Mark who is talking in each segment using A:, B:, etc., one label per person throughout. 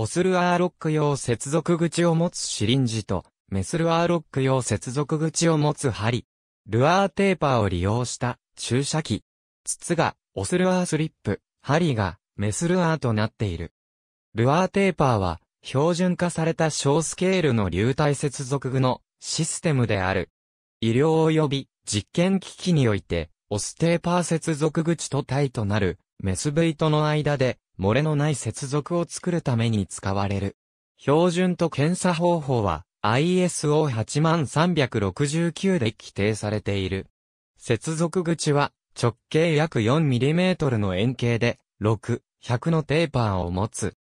A: オスルアーロック用接続口を持つシリンジと、メスルアーロック用接続口を持つ針。ルアーテーパーを利用した注射器。筒がオスルアースリップ、針がメスルアーとなっている。ルアーテーパーは標準化された小スケールの流体接続具のシステムである。医療及び実験機器において、オステーパー接続口と体となるメスブイトの間で漏れのない接続を作るために使われる。標準と検査方法は ISO8369 で規定されている。接続口は直径約 4mm の円形で6、100のテーパーを持つ。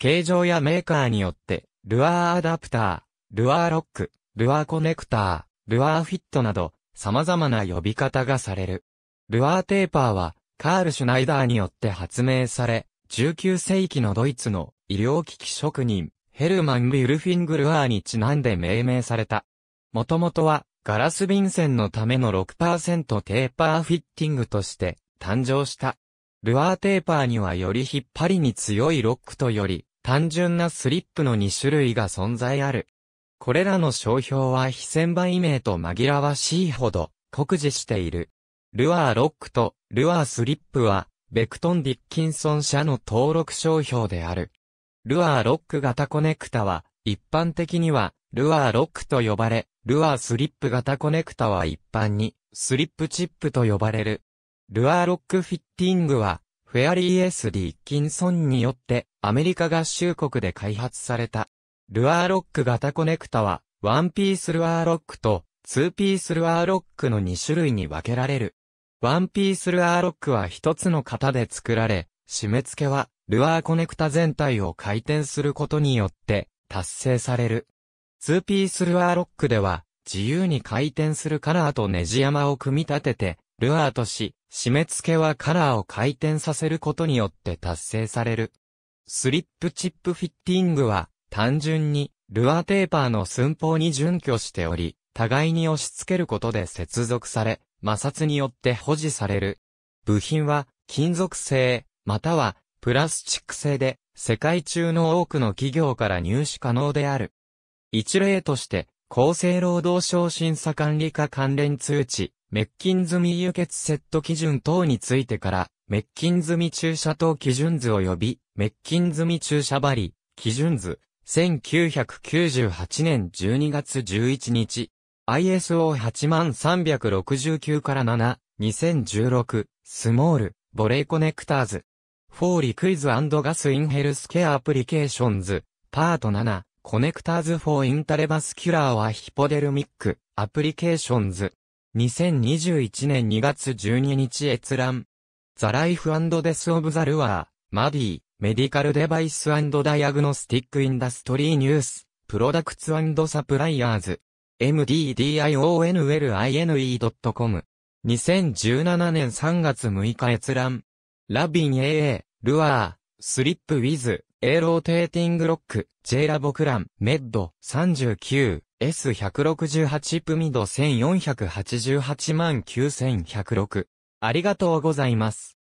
A: 形状やメーカーによって、ルアーアダプター、ルアーロック、ルアーコネクター、ルアーフィットなど、様々な呼び方がされる。ルアーテーパーは、カール・シュナイダーによって発明され、19世紀のドイツの医療機器職人、ヘルマン・ビルフィングルアーにちなんで命名された。もともとは、ガラス便箋のための6%テーパーフィッティングとして誕生した。ルアーテーパーにはより引っ張りに強いロックとより単純なスリップの2種類が存在ある。これらの商標は非専売名と紛らわしいほど酷似している。ルアーロックとルアースリップはベクトン・ディッキンソン社の登録商標である。ルアーロック型コネクタは、一般的には、ルアーロックと呼ばれ、ルアースリップ型コネクタは一般に、スリップチップと呼ばれる。ルアーロックフィッティングは、フェアリー・エス・ディッキンソンによって、アメリカ合衆国で開発された。ルアーロック型コネクタは、ワンピースルアーロックと、ツーピースルアーロックの2種類に分けられる。ワンピースルアーロックは一つの型で作られ、締め付けは、ルアーコネクタ全体を回転することによって、達成される。ツーピースルアーロックでは、自由に回転するカラーとネジ山を組み立てて、ルアーとし、締め付けはカラーを回転させることによって達成される。スリップチップフィッティングは、単純に、ルアーテーパーの寸法に準拠しており、互いに押し付けることで接続され、摩擦によって保持される。部品は金属製、またはプラスチック製で世界中の多くの企業から入手可能である。一例として、厚生労働省審査管理課関連通知、滅菌済み輸血セット基準等についてから、滅菌済み注射等基準図及び、滅菌済み注射針、基準図、1998年12月11日、ISO8369 から7、2016、スモール、ボレーコネクターズ。フォーリクイズガスインヘルスケアアプリケーションズ、パート7、コネクターズ4インタレバスキュラーはヒポデルミック、アプリケーションズ。2021年2月12日閲覧。ザ・ライフ・アンド・デス・オブ・ザ・ルアー、マディ、メディカル・デバイス・ダイアグノスティック・インダストリー・ニュース、プロダクツ・サプライヤーズ。mddionline.com。2017年3月6日閲覧。ラビン AA、ルアー、スリップウィズ、A ローテーティングロック、J ラボクラン、メッド、39、S168 プミド1488万9106。ありがとうございます。